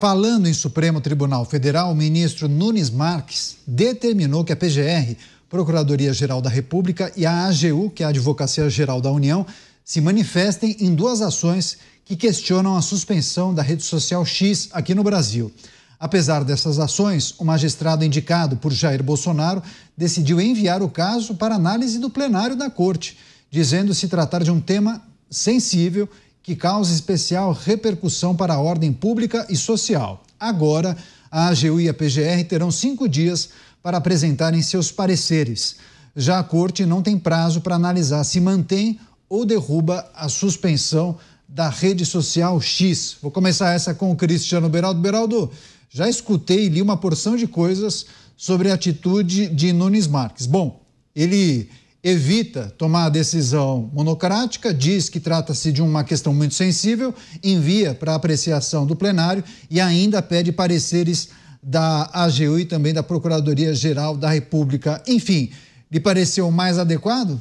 Falando em Supremo Tribunal Federal, o ministro Nunes Marques determinou que a PGR, Procuradoria-Geral da República, e a AGU, que é a Advocacia Geral da União, se manifestem em duas ações que questionam a suspensão da rede social X aqui no Brasil. Apesar dessas ações, o magistrado indicado por Jair Bolsonaro decidiu enviar o caso para análise do plenário da corte, dizendo se tratar de um tema sensível que causa especial repercussão para a ordem pública e social. Agora, a AGU e a PGR terão cinco dias para apresentarem seus pareceres. Já a corte não tem prazo para analisar se mantém ou derruba a suspensão da rede social X. Vou começar essa com o Cristiano Beraldo. Beraldo, já escutei e li uma porção de coisas sobre a atitude de Nunes Marques. Bom, ele evita tomar a decisão monocrática, diz que trata-se de uma questão muito sensível, envia para apreciação do plenário e ainda pede pareceres da AGU e também da Procuradoria Geral da República. Enfim, lhe pareceu mais adequado?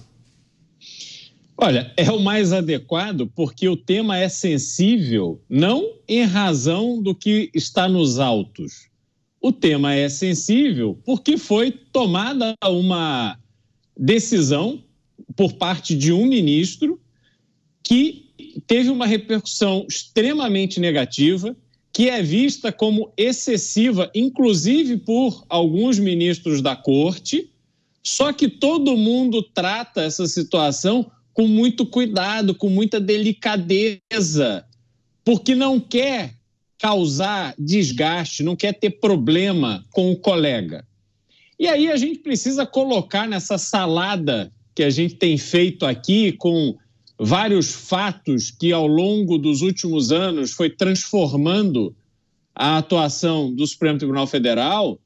Olha, é o mais adequado porque o tema é sensível, não em razão do que está nos autos. O tema é sensível porque foi tomada uma decisão por parte de um ministro que teve uma repercussão extremamente negativa, que é vista como excessiva, inclusive por alguns ministros da corte. Só que todo mundo trata essa situação com muito cuidado, com muita delicadeza, porque não quer causar desgaste, não quer ter problema com o colega. E aí a gente precisa colocar nessa salada que a gente tem feito aqui com vários fatos que ao longo dos últimos anos foi transformando a atuação do Supremo Tribunal Federal,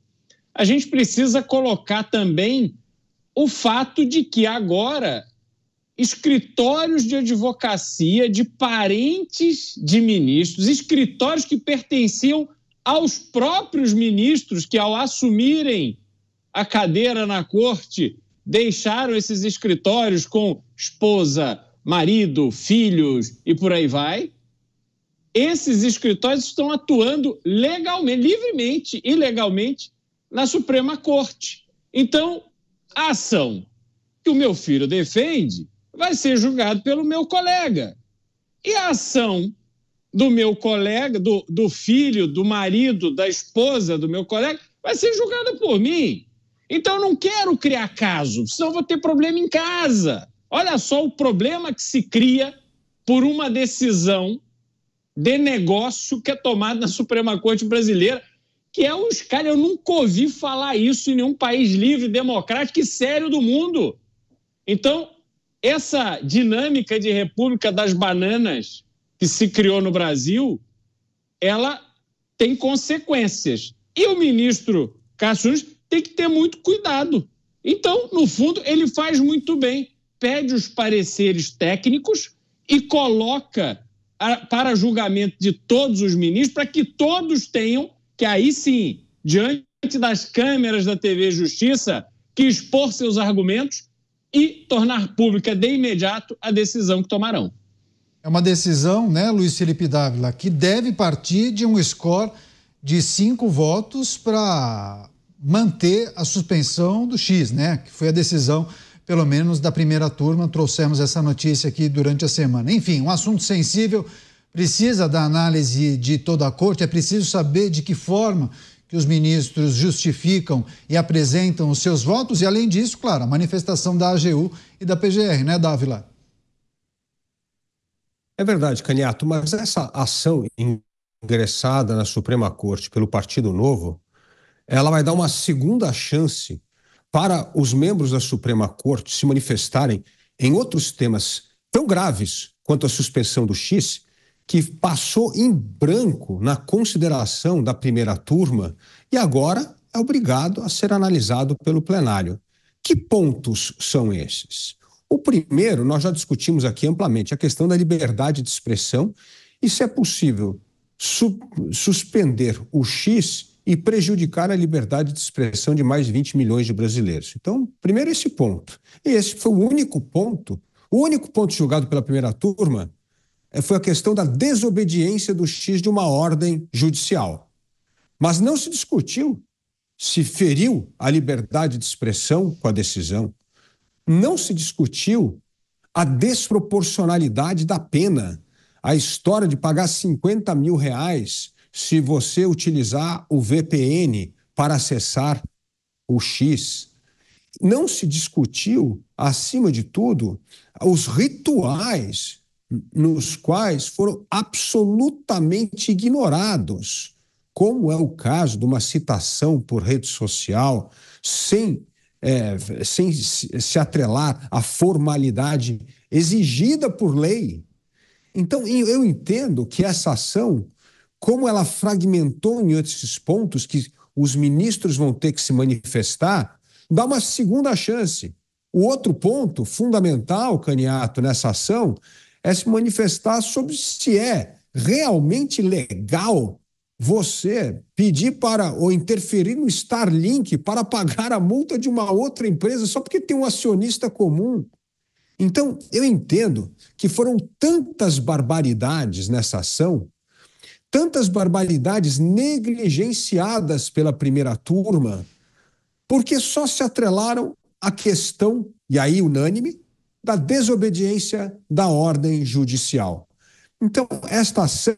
a gente precisa colocar também o fato de que agora escritórios de advocacia de parentes de ministros, escritórios que pertenciam aos próprios ministros que ao assumirem a cadeira na corte, deixaram esses escritórios com esposa, marido, filhos e por aí vai. Esses escritórios estão atuando legalmente, livremente e legalmente na Suprema Corte. Então, a ação que o meu filho defende vai ser julgada pelo meu colega. E a ação do meu colega, do, do filho, do marido, da esposa do meu colega, vai ser julgada por mim. Então eu não quero criar caso, senão eu vou ter problema em casa. Olha só o problema que se cria por uma decisão de negócio que é tomada na Suprema Corte brasileira, que é uns caras, eu nunca ouvi falar isso em nenhum país livre, democrático e sério do mundo. Então, essa dinâmica de república das bananas que se criou no Brasil, ela tem consequências. E o ministro Cássio tem que ter muito cuidado. Então, no fundo, ele faz muito bem, pede os pareceres técnicos e coloca a, para julgamento de todos os ministros, para que todos tenham, que aí sim, diante das câmeras da TV Justiça, que expor seus argumentos e tornar pública de imediato a decisão que tomarão. É uma decisão, né, Luiz Felipe Dávila, que deve partir de um score de cinco votos para manter a suspensão do X, né? Que foi a decisão, pelo menos, da primeira turma. Trouxemos essa notícia aqui durante a semana. Enfim, um assunto sensível, precisa da análise de toda a corte, é preciso saber de que forma que os ministros justificam e apresentam os seus votos, e além disso, claro, a manifestação da AGU e da PGR, né, Dávila? É verdade, Caniato, mas essa ação ingressada na Suprema Corte pelo Partido Novo ela vai dar uma segunda chance para os membros da Suprema Corte se manifestarem em outros temas tão graves quanto a suspensão do X, que passou em branco na consideração da primeira turma e agora é obrigado a ser analisado pelo plenário. Que pontos são esses? O primeiro, nós já discutimos aqui amplamente, a questão da liberdade de expressão e se é possível suspender o X e prejudicar a liberdade de expressão de mais de 20 milhões de brasileiros. Então, primeiro esse ponto. E esse foi o único ponto, o único ponto julgado pela primeira turma eh, foi a questão da desobediência do X de uma ordem judicial. Mas não se discutiu se feriu a liberdade de expressão com a decisão. Não se discutiu a desproporcionalidade da pena. A história de pagar 50 mil reais se você utilizar o VPN para acessar o X. Não se discutiu, acima de tudo, os rituais nos quais foram absolutamente ignorados, como é o caso de uma citação por rede social sem, é, sem se atrelar à formalidade exigida por lei. Então, eu entendo que essa ação como ela fragmentou em outros pontos que os ministros vão ter que se manifestar, dá uma segunda chance. O outro ponto fundamental, Caniato, nessa ação é se manifestar sobre se é realmente legal você pedir para ou interferir no Starlink para pagar a multa de uma outra empresa só porque tem um acionista comum. Então, eu entendo que foram tantas barbaridades nessa ação tantas barbaridades negligenciadas pela primeira turma, porque só se atrelaram à questão, e aí unânime, da desobediência da ordem judicial. Então, esta ação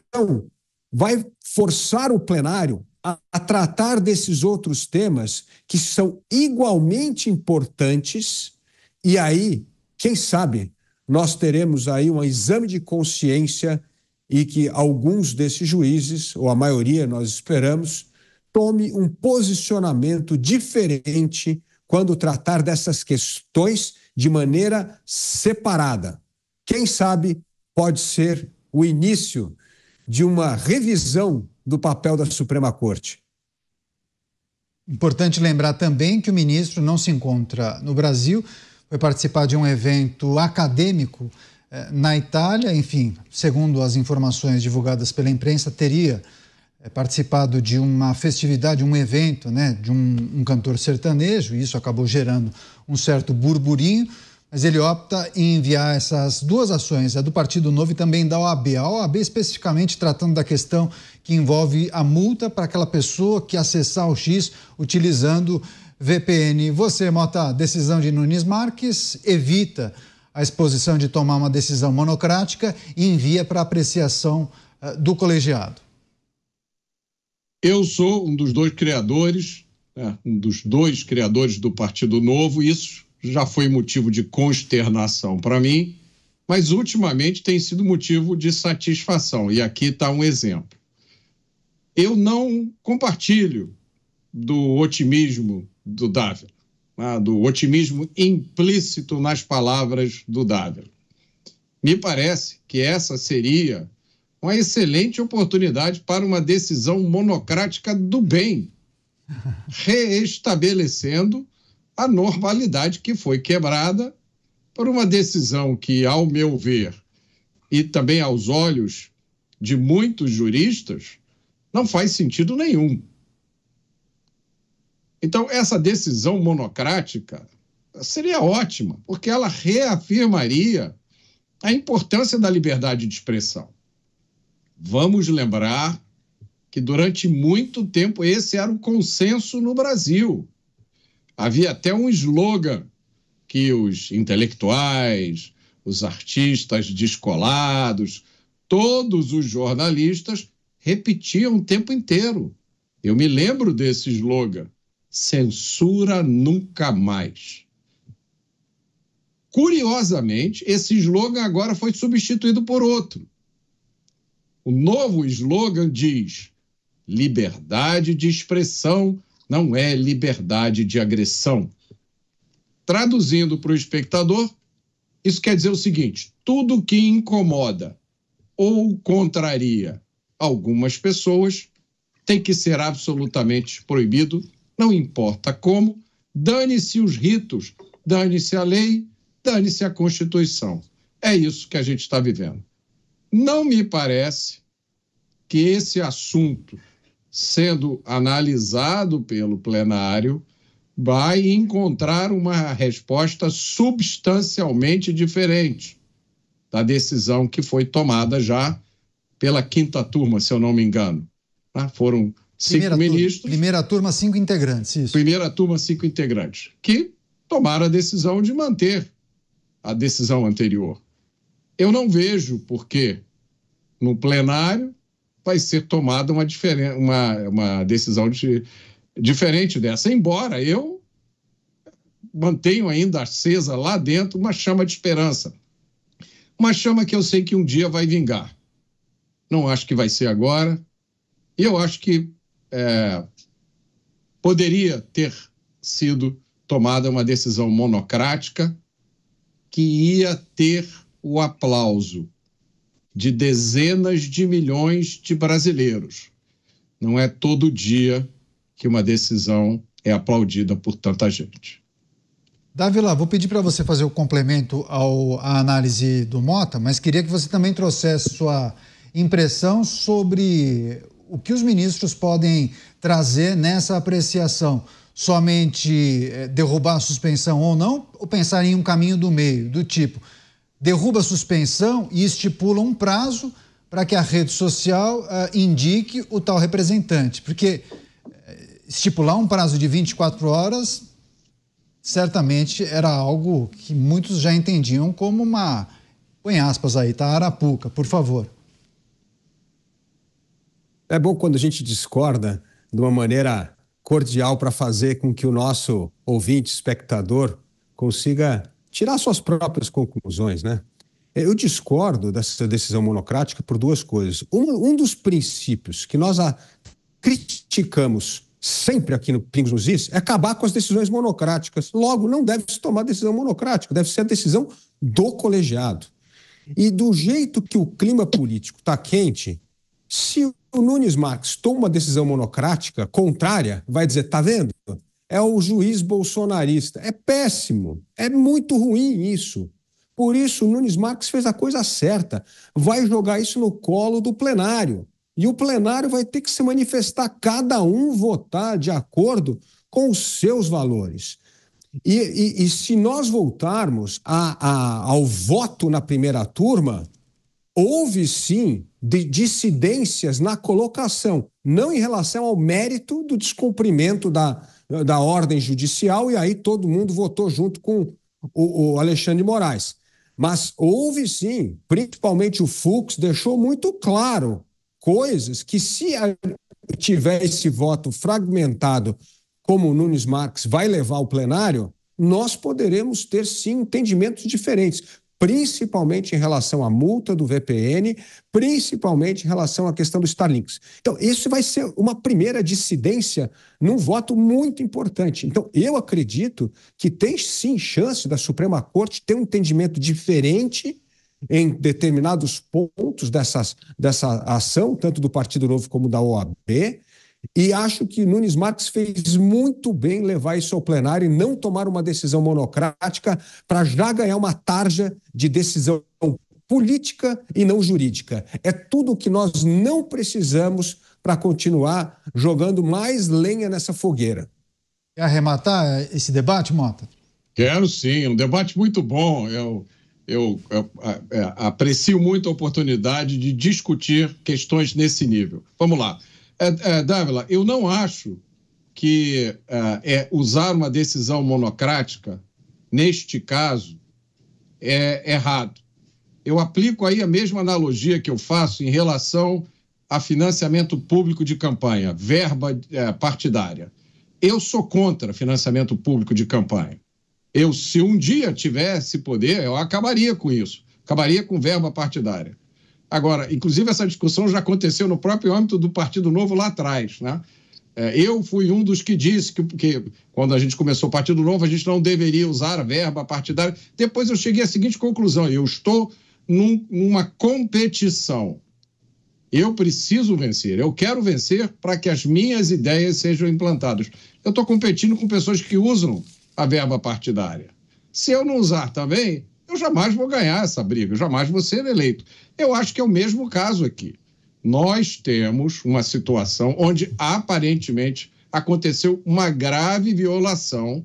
vai forçar o plenário a, a tratar desses outros temas que são igualmente importantes, e aí, quem sabe, nós teremos aí um exame de consciência e que alguns desses juízes, ou a maioria, nós esperamos, tome um posicionamento diferente quando tratar dessas questões de maneira separada. Quem sabe pode ser o início de uma revisão do papel da Suprema Corte. Importante lembrar também que o ministro não se encontra no Brasil, foi participar de um evento acadêmico é, na Itália, enfim, segundo as informações divulgadas pela imprensa, teria é, participado de uma festividade, um evento, né, de um, um cantor sertanejo, e isso acabou gerando um certo burburinho, mas ele opta em enviar essas duas ações, a do Partido Novo e também da OAB. A OAB especificamente tratando da questão que envolve a multa para aquela pessoa que acessar o X utilizando VPN. Você, Mota, decisão de Nunes Marques evita a exposição de tomar uma decisão monocrática e envia para apreciação uh, do colegiado? Eu sou um dos dois criadores, né, um dos dois criadores do Partido Novo. Isso já foi motivo de consternação para mim, mas ultimamente tem sido motivo de satisfação. E aqui está um exemplo. Eu não compartilho do otimismo do Dávila. Né, do otimismo implícito nas palavras do Dávila. Me parece que essa seria uma excelente oportunidade para uma decisão monocrática do bem, reestabelecendo a normalidade que foi quebrada por uma decisão que, ao meu ver, e também aos olhos de muitos juristas, não faz sentido nenhum. Então, essa decisão monocrática seria ótima, porque ela reafirmaria a importância da liberdade de expressão. Vamos lembrar que durante muito tempo esse era o consenso no Brasil. Havia até um slogan que os intelectuais, os artistas descolados, todos os jornalistas repetiam o tempo inteiro. Eu me lembro desse slogan. Censura nunca mais. Curiosamente, esse slogan agora foi substituído por outro. O novo slogan diz: liberdade de expressão não é liberdade de agressão. Traduzindo para o espectador, isso quer dizer o seguinte: tudo que incomoda ou contraria algumas pessoas tem que ser absolutamente proibido não importa como, dane-se os ritos, dane-se a lei, dane-se a Constituição. É isso que a gente está vivendo. Não me parece que esse assunto, sendo analisado pelo plenário, vai encontrar uma resposta substancialmente diferente da decisão que foi tomada já pela quinta turma, se eu não me engano. Tá? Foram Primeira cinco turma, ministros. primeira turma, cinco integrantes. Isso. Primeira turma, cinco integrantes, que tomaram a decisão de manter a decisão anterior. Eu não vejo porque no plenário vai ser tomada uma, uma, uma decisão de, diferente dessa, embora eu mantenho ainda acesa lá dentro uma chama de esperança. Uma chama que eu sei que um dia vai vingar. Não acho que vai ser agora. E eu acho que é, poderia ter sido tomada uma decisão monocrática que ia ter o aplauso de dezenas de milhões de brasileiros. Não é todo dia que uma decisão é aplaudida por tanta gente. Davila, vou pedir para você fazer o complemento ao, à análise do Mota, mas queria que você também trouxesse sua impressão sobre o que os ministros podem trazer nessa apreciação? Somente eh, derrubar a suspensão ou não, ou pensar em um caminho do meio, do tipo, derruba a suspensão e estipula um prazo para que a rede social uh, indique o tal representante. Porque eh, estipular um prazo de 24 horas certamente era algo que muitos já entendiam como uma, põe aspas aí, tá? Arapuca, por favor. É bom quando a gente discorda de uma maneira cordial para fazer com que o nosso ouvinte, espectador, consiga tirar suas próprias conclusões, né? Eu discordo dessa decisão monocrática por duas coisas. Um, um dos princípios que nós criticamos sempre aqui no Pingos nos Is é acabar com as decisões monocráticas. Logo, não deve se tomar decisão monocrática, deve ser a decisão do colegiado. E do jeito que o clima político está quente, se o Nunes Marques toma uma decisão monocrática, contrária, vai dizer: tá vendo? É o juiz bolsonarista. É péssimo, é muito ruim isso. Por isso, o Nunes Marques fez a coisa certa. Vai jogar isso no colo do plenário. E o plenário vai ter que se manifestar, cada um votar de acordo com os seus valores. E, e, e se nós voltarmos a, a, ao voto na primeira turma, houve sim de dissidências na colocação, não em relação ao mérito do descumprimento da, da ordem judicial, e aí todo mundo votou junto com o, o Alexandre de Moraes. Mas houve sim, principalmente o Fux deixou muito claro coisas que, se tiver esse voto fragmentado, como o Nunes Marques vai levar ao plenário, nós poderemos ter sim entendimentos diferentes principalmente em relação à multa do VPN, principalmente em relação à questão do Starlinks. Então, isso vai ser uma primeira dissidência num voto muito importante. Então, eu acredito que tem sim chance da Suprema Corte ter um entendimento diferente em determinados pontos dessas, dessa ação, tanto do Partido Novo como da OAB, e acho que Nunes Marques fez muito bem levar isso ao plenário e não tomar uma decisão monocrática para já ganhar uma tarja de decisão política e não jurídica. É tudo o que nós não precisamos para continuar jogando mais lenha nessa fogueira. Quer arrematar esse debate, Mota? Quero sim, é um debate muito bom. Eu, eu, eu é, aprecio muito a oportunidade de discutir questões nesse nível. Vamos lá. É, é, Dávila, eu não acho que é, é, usar uma decisão monocrática, neste caso, é errado. Eu aplico aí a mesma analogia que eu faço em relação a financiamento público de campanha, verba é, partidária. Eu sou contra financiamento público de campanha. Eu, se um dia tivesse poder, eu acabaria com isso, acabaria com verba partidária. Agora, inclusive, essa discussão já aconteceu no próprio âmbito do Partido Novo lá atrás. Né? É, eu fui um dos que disse que, que, quando a gente começou o Partido Novo, a gente não deveria usar verba partidária. Depois eu cheguei à seguinte conclusão: eu estou num, numa competição. Eu preciso vencer, eu quero vencer para que as minhas ideias sejam implantadas. Eu estou competindo com pessoas que usam a verba partidária. Se eu não usar também, eu jamais vou ganhar essa briga, eu jamais vou ser eleito. Eu acho que é o mesmo caso aqui. Nós temos uma situação onde aparentemente aconteceu uma grave violação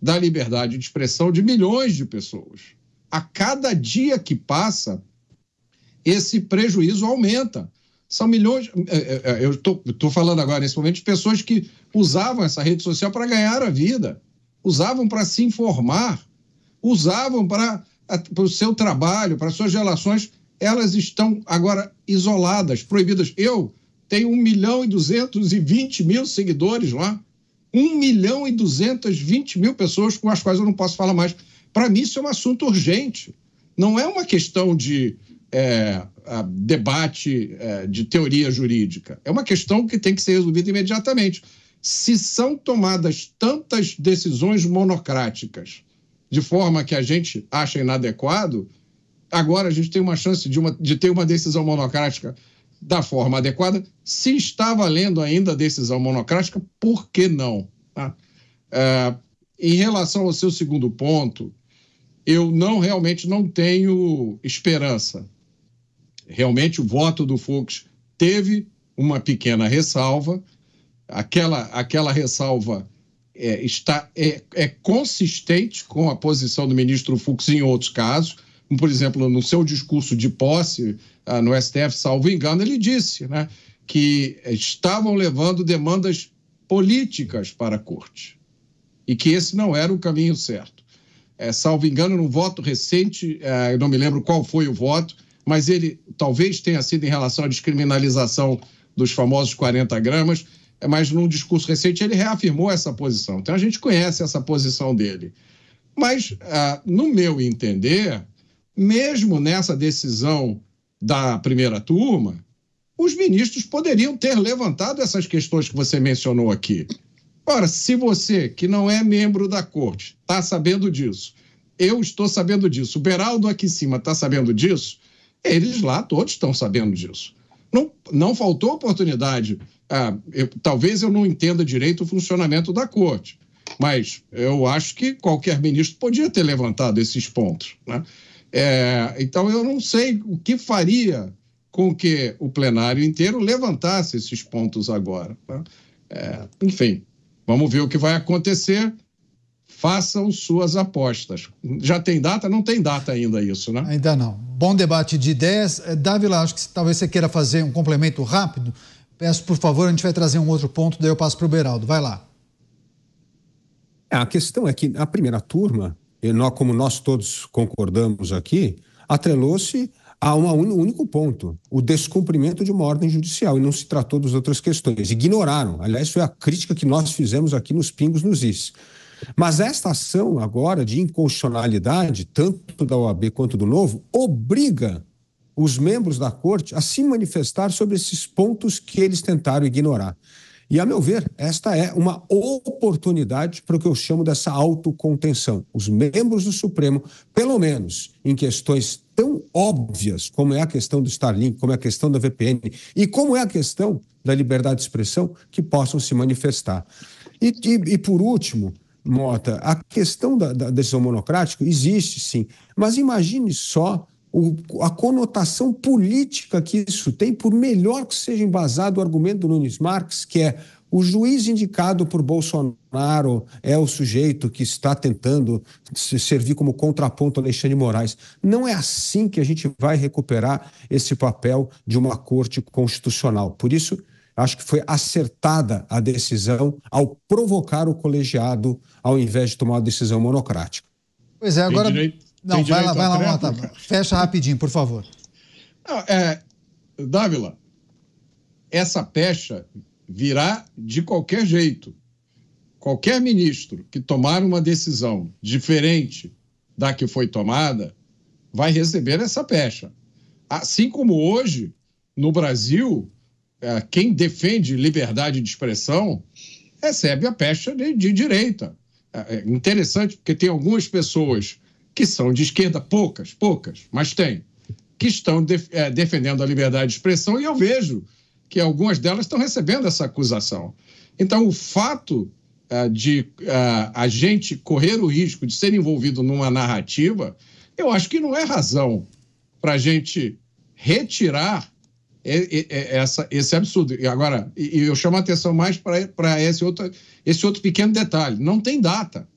da liberdade de expressão de milhões de pessoas. A cada dia que passa, esse prejuízo aumenta. São milhões. Eh, eh, eh, eu estou falando agora nesse momento de pessoas que usavam essa rede social para ganhar a vida, usavam para se informar, usavam para para o seu trabalho, para suas relações, elas estão agora isoladas, proibidas. Eu tenho 1 milhão e 220 mil seguidores lá. 1 milhão e 220 mil pessoas com as quais eu não posso falar mais. Para mim, isso é um assunto urgente. Não é uma questão de é, debate é, de teoria jurídica. É uma questão que tem que ser resolvida imediatamente. Se são tomadas tantas decisões monocráticas de forma que a gente acha inadequado, agora a gente tem uma chance de, uma, de ter uma decisão monocrática da forma adequada. Se está valendo ainda a decisão monocrática, por que não? Tá? É, em relação ao seu segundo ponto, eu não realmente não tenho esperança. Realmente o voto do Fux teve uma pequena ressalva. Aquela, aquela ressalva é, está, é, é consistente com a posição do ministro Fux em outros casos, como, por exemplo, no seu discurso de posse ah, no STF, salvo engano, ele disse né, que estavam levando demandas políticas para a corte e que esse não era o caminho certo. É, salvo engano, num voto recente, é, eu não me lembro qual foi o voto, mas ele talvez tenha sido em relação à descriminalização dos famosos 40 gramas, é, mas num discurso recente ele reafirmou essa posição. Então a gente conhece essa posição dele. Mas, ah, no meu entender, mesmo nessa decisão da primeira turma, os ministros poderiam ter levantado essas questões que você mencionou aqui. Ora, se você, que não é membro da corte, está sabendo disso, eu estou sabendo disso, o Beraldo aqui em cima está sabendo disso, eles lá todos estão sabendo disso. Não, não faltou oportunidade. Ah, eu, talvez eu não entenda direito o funcionamento da corte, mas eu acho que qualquer ministro podia ter levantado esses pontos. Né? É, então, eu não sei o que faria com que o plenário inteiro levantasse esses pontos agora. Né? É, enfim, vamos ver o que vai acontecer façam suas apostas. Já tem data? Não tem data ainda isso, né? Ainda não. Bom debate de ideias. Eh, Dávila, acho que talvez você queira fazer um complemento rápido. Peço, por favor, a gente vai trazer um outro ponto, daí eu passo para o Beraldo. Vai lá. A questão é que a primeira turma, como nós todos concordamos aqui, atrelou-se a um único ponto, o descumprimento de uma ordem judicial, e não se tratou das outras questões. Ignoraram. Aliás, foi a crítica que nós fizemos aqui nos Pingos nos Is. Mas esta ação agora de inconstitucionalidade, tanto da OAB quanto do Novo, obriga os membros da corte a se manifestar sobre esses pontos que eles tentaram ignorar. E, a meu ver, esta é uma oportunidade para o que eu chamo dessa autocontenção. Os membros do Supremo, pelo menos em questões tão óbvias como é a questão do Starlink, como é a questão da VPN e como é a questão da liberdade de expressão, que possam se manifestar. E, e, e por último, Mota, a questão da, da decisão monocrática existe sim, mas imagine só o, a conotação política que isso tem, por melhor que seja embasado o argumento do Nunes Marques, que é o juiz indicado por Bolsonaro é o sujeito que está tentando servir como contraponto a Alexandre Moraes. Não é assim que a gente vai recuperar esse papel de uma corte constitucional. Por isso, Acho que foi acertada a decisão ao provocar o colegiado, ao invés de tomar uma decisão monocrática. Pois é, agora. Não, vai lá, vai lá, Mota. Fecha rapidinho, por favor. Não, é, Dávila, essa pecha virá de qualquer jeito. Qualquer ministro que tomar uma decisão diferente da que foi tomada vai receber essa pecha. Assim como hoje, no Brasil, é, quem defende liberdade de expressão recebe a pecha de, de direita. É, é interessante, porque tem algumas pessoas que são de esquerda, poucas, poucas, mas tem, que estão def é, defendendo a liberdade de expressão, e eu vejo que algumas delas estão recebendo essa acusação. Então, o fato é, de é, a gente correr o risco de ser envolvido numa narrativa, eu acho que não é razão para a gente retirar é, é, é, essa, esse absurdo. E agora, e, eu chamo a atenção mais para esse outro, esse outro pequeno detalhe: não tem data.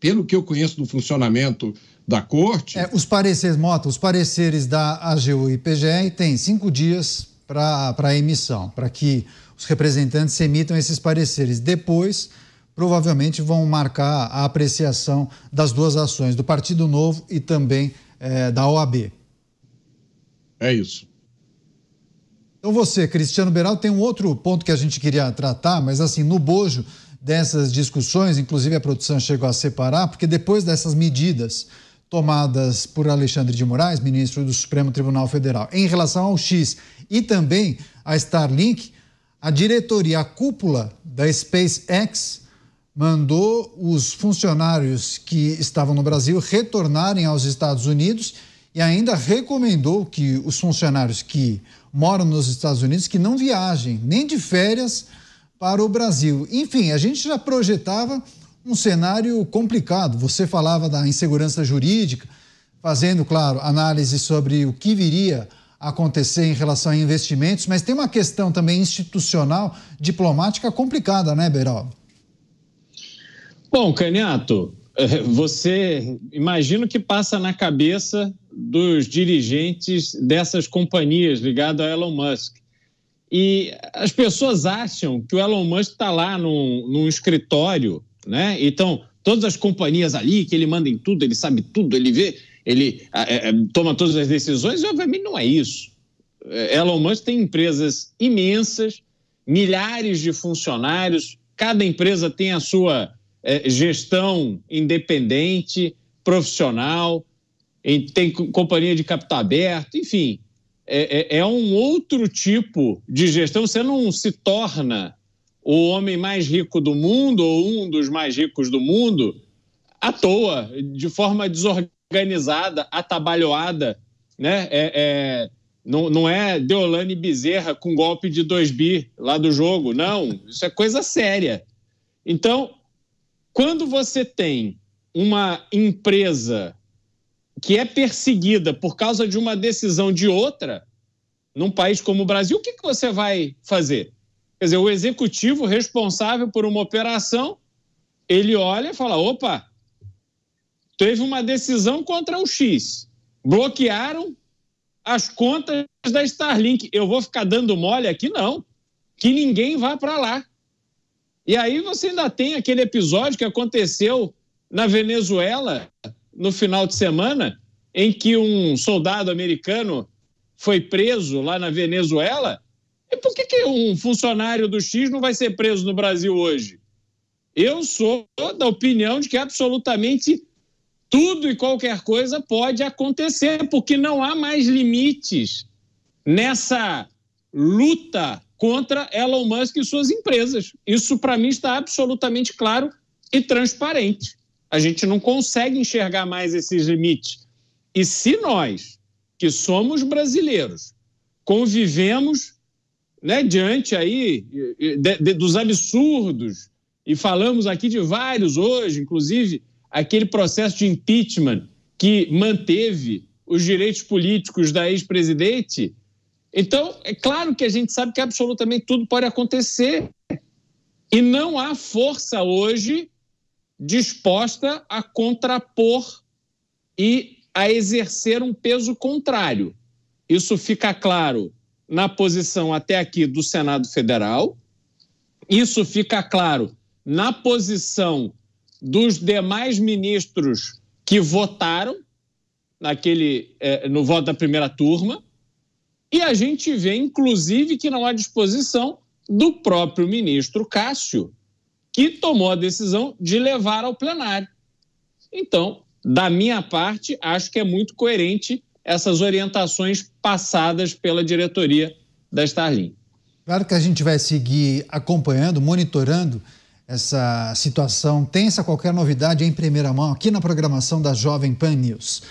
Pelo que eu conheço do funcionamento da corte. É, os pareceres, Mota, os pareceres da AGU e IPGE têm cinco dias para a emissão, para que os representantes emitam esses pareceres. Depois, provavelmente, vão marcar a apreciação das duas ações, do Partido Novo e também é, da OAB. É isso. Então você, Cristiano Beral, tem um outro ponto que a gente queria tratar, mas assim, no bojo dessas discussões, inclusive a produção chegou a separar, porque depois dessas medidas tomadas por Alexandre de Moraes, ministro do Supremo Tribunal Federal, em relação ao X e também à Starlink, a diretoria, a cúpula da SpaceX mandou os funcionários que estavam no Brasil retornarem aos Estados Unidos e ainda recomendou que os funcionários que moram nos Estados Unidos que não viajem nem de férias para o Brasil. Enfim, a gente já projetava um cenário complicado. Você falava da insegurança jurídica, fazendo, claro, análise sobre o que viria a acontecer em relação a investimentos, mas tem uma questão também institucional, diplomática complicada, né, Beraldo? Bom, Caniato, Você imagina o que passa na cabeça dos dirigentes dessas companhias ligadas a Elon Musk. E as pessoas acham que o Elon Musk está lá num, num, escritório, né? Então, todas as companhias ali, que ele manda em tudo, ele sabe tudo, ele vê, ele é, é, toma todas as decisões, e obviamente não é isso. É, Elon Musk tem empresas imensas, milhares de funcionários, cada empresa tem a sua é, gestão independente, profissional, em, tem companhia de capital aberto, enfim. É, é, é, um outro tipo de gestão. Você não se torna o homem mais rico do mundo ou um dos mais ricos do mundo à toa, de forma desorganizada, atabalhoada. Né? É, é não, não é Deolane Bezerra com golpe de 2 bi lá do jogo, não. Isso é coisa séria. Então, quando você tem uma empresa que é perseguida por causa de uma decisão de outra, num país como o Brasil, o que, que você vai fazer? Quer dizer, o executivo responsável por uma operação, ele olha e fala: opa, teve uma decisão contra o X, bloquearam as contas da Starlink. Eu vou ficar dando mole aqui? Não. Que ninguém vá para lá. E aí você ainda tem aquele episódio que aconteceu na Venezuela no final de semana, em que um soldado americano foi preso lá na Venezuela. E por que, que um funcionário do X não vai ser preso no Brasil hoje? Eu sou da opinião de que absolutamente tudo e qualquer coisa pode acontecer, porque não há mais limites nessa luta contra Elon Musk e suas empresas. Isso, para mim, está absolutamente claro e transparente. A gente não consegue enxergar mais esses limites. E se nós, que somos brasileiros, convivemos né, diante aí de, de, dos absurdos, e falamos aqui de vários hoje, inclusive aquele processo de impeachment que manteve os direitos políticos da ex-presidente, então, é claro que a gente sabe que absolutamente tudo pode acontecer. E não há força hoje disposta a contrapor e a exercer um peso contrário. Isso fica claro na posição até aqui do Senado Federal, isso fica claro na posição dos demais ministros que votaram naquele, eh, no voto da primeira turma, e a gente vê, inclusive, que não há disposição do próprio ministro Cássio, que tomou a decisão de levar ao plenário. Então, da minha parte, acho que é muito coerente essas orientações passadas pela diretoria da Starlink. Claro que a gente vai seguir acompanhando, monitorando essa situação tensa, qualquer novidade em primeira mão aqui na programação da Jovem Pan News.